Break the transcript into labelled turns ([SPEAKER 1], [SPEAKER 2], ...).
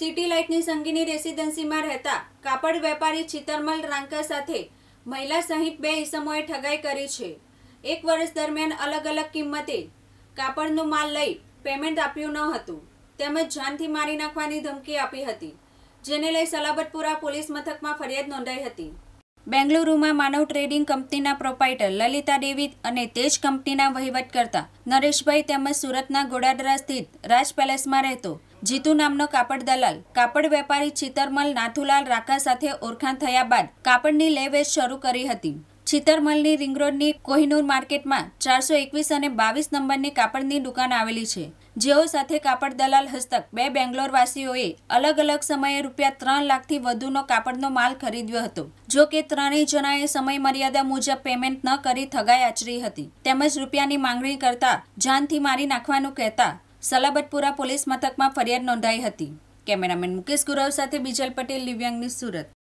[SPEAKER 1] city લાઇટની સંગીની રેસીડન્સીમાં રહેતા કાપડ વેપારી ચિતરમલ રાંકા સાથે મહિલા સહિત બે ઈસમોએ ઠગાઈ કરી છે એક વર્ષ દરમિયાન અલગ અલગ કિંમતે કાપડનો માલ લઈ પેમેન્ટ આપ્યું ન હતું તેમજ જાનથી મારી નાખવાની ધમકી આપી હતી જેને લઈ સલાબતપુરા પોલીસ મથકમાં ફરિયાદ નોંધાઈ હતી બેંગલુરુમાં માનવ ટ્રેડિંગ કંપનીના પ્રોપાઇટર લલિતા દેવી અને તેજ કંપનીના વહીવટ કરતા નરેશભાઈ તેમજ સુરતના ગોડાદરા સ્થિત રાજ પેલેસમાં રહેતો જીતુ નામનો કાપડ દલાલ કાપડ વેપારી ચિતરમલ નાથુલાલ રાકા સાથે ઓળખાણ થયા બાદ કાપડની લે શરૂ કરી હતી ચિતરમલની રિંગરોડની કોહિનૂર માર્કેટમાં ચારસો એકવીસ અને બાવીસ નંબરની કાપડની દુકાન આવેલી છે જેઓ સાથે કાપડ દલાલ હસ્તક બે બેંગ્લોરવાસીઓએ અલગ અલગ સમયે રૂપિયા ત્રણ લાખથી વધુનો કાપડનો માલ ખરીદ્યો હતો જો કે ત્રણેય જણાએ સમય મર્યાદા મુજબ પેમેન્ટ ન કરી થગાઈ આચરી હતી તેમજ રૂપિયાની માંગણી કરતા જાનથી મારી નાખવાનું કહેતા સલાબતપુરા પોલીસ મથકમાં ફરિયાદ નોંધાઈ હતી કેમેરામેન મુકેશ ગુરવ સાથે બીજલ પટેલ દિવ્યાંગની સુરત